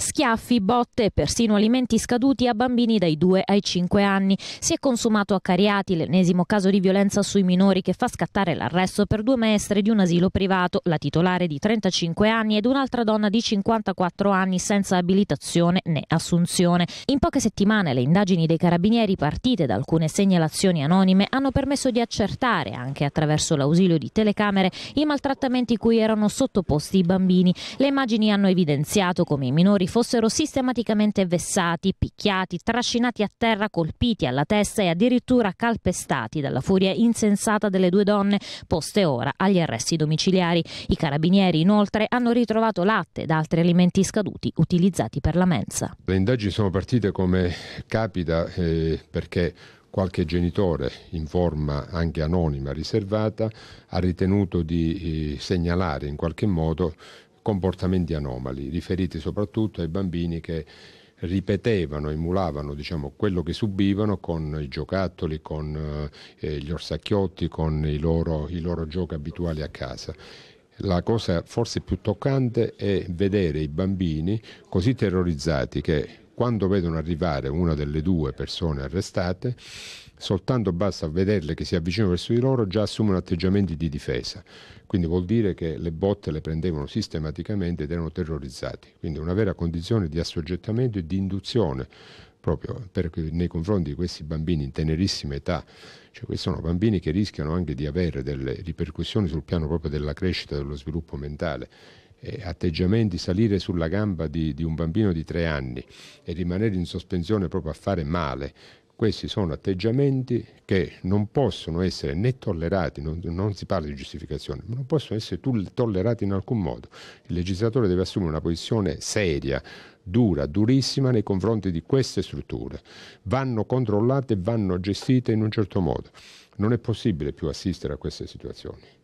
Schiaffi, botte e persino alimenti scaduti a bambini dai 2 ai 5 anni. Si è consumato a Cariati l'ennesimo caso di violenza sui minori che fa scattare l'arresto per due maestre di un asilo privato, la titolare di 35 anni ed un'altra donna di 54 anni senza abilitazione né assunzione. In poche settimane le indagini dei carabinieri partite da alcune segnalazioni anonime hanno permesso di accertare, anche attraverso l'ausilio di telecamere, i maltrattamenti cui erano sottoposti i bambini. Le immagini hanno evidenziato come i minori fossero sistematicamente vessati, picchiati, trascinati a terra, colpiti alla testa e addirittura calpestati dalla furia insensata delle due donne poste ora agli arresti domiciliari. I carabinieri inoltre hanno ritrovato latte ed altri alimenti scaduti utilizzati per la mensa. Le indagini sono partite come capita eh, perché qualche genitore in forma anche anonima, riservata, ha ritenuto di eh, segnalare in qualche modo comportamenti anomali, riferiti soprattutto ai bambini che ripetevano, emulavano diciamo, quello che subivano con i giocattoli, con eh, eh, gli orsacchiotti, con i loro, i loro giochi abituali a casa la cosa forse più toccante è vedere i bambini così terrorizzati che quando vedono arrivare una delle due persone arrestate, soltanto basta vederle che si avvicinano verso di loro, già assumono atteggiamenti di difesa. Quindi vuol dire che le botte le prendevano sistematicamente ed erano terrorizzati. Quindi una vera condizione di assoggettamento e di induzione proprio per, nei confronti di questi bambini in tenerissima età, cioè questi sono bambini che rischiano anche di avere delle ripercussioni sul piano proprio della crescita, e dello sviluppo mentale eh, atteggiamenti, salire sulla gamba di, di un bambino di tre anni e rimanere in sospensione proprio a fare male, questi sono atteggiamenti che non possono essere né tollerati, non, non, si parla di giustificazione, ma non possono essere tollerati in alcun modo. Il legislatore deve assumere una posizione seria, dura, durissima nei confronti di queste strutture. Vanno controllate, vanno gestite in un certo modo. Non è possibile più assistere a queste situazioni.